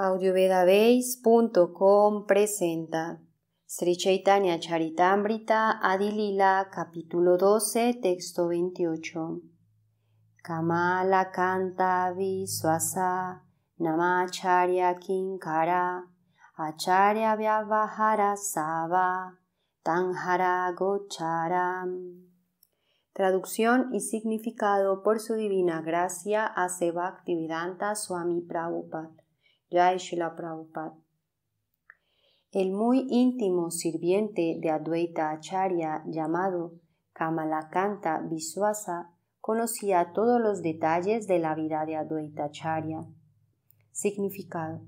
audiovedabase.com presenta Sri Chaitanya Charitamrita Adilila capítulo 12 texto 28 Kamala Kanta Viswasa Namacharya Kinkara Acharya Vyavahara Saba Tanhara Gocharam Traducción y significado por su divina gracia a Sebaktivedanta Swami Prabhupada el muy íntimo sirviente de Advaita Acharya llamado Kamalakanta Viswasa conocía todos los detalles de la vida de Advaita Acharya. Significado.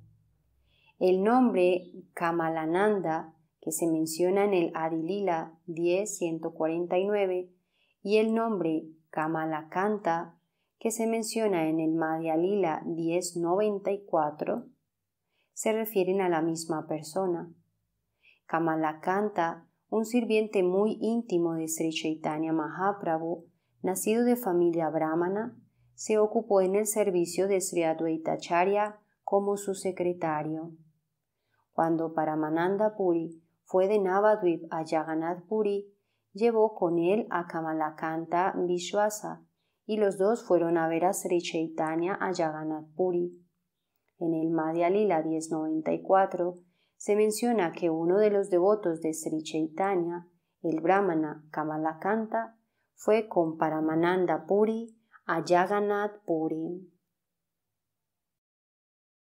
El nombre Kamalananda, que se menciona en el Adilila 10.149, y el nombre Kamalakanta que se menciona en el Madhya Lila 1094 se refieren a la misma persona. Kamalakanta, un sirviente muy íntimo de Sri Chaitanya Mahaprabhu, nacido de familia brahmana, se ocupó en el servicio de Sri Advaita Charya como su secretario. Cuando Paramananda Puri fue de Navadvip a Jagannath Puri, llevó con él a Kamalakanta Vishwasa, y los dos fueron a ver a Sri Chaitanya a Yaganath Puri. En el Madhya Lila 1094 se menciona que uno de los devotos de Sri Chaitanya, el brahmana Kamalakanta, fue con Paramananda Puri a Yaganath Puri.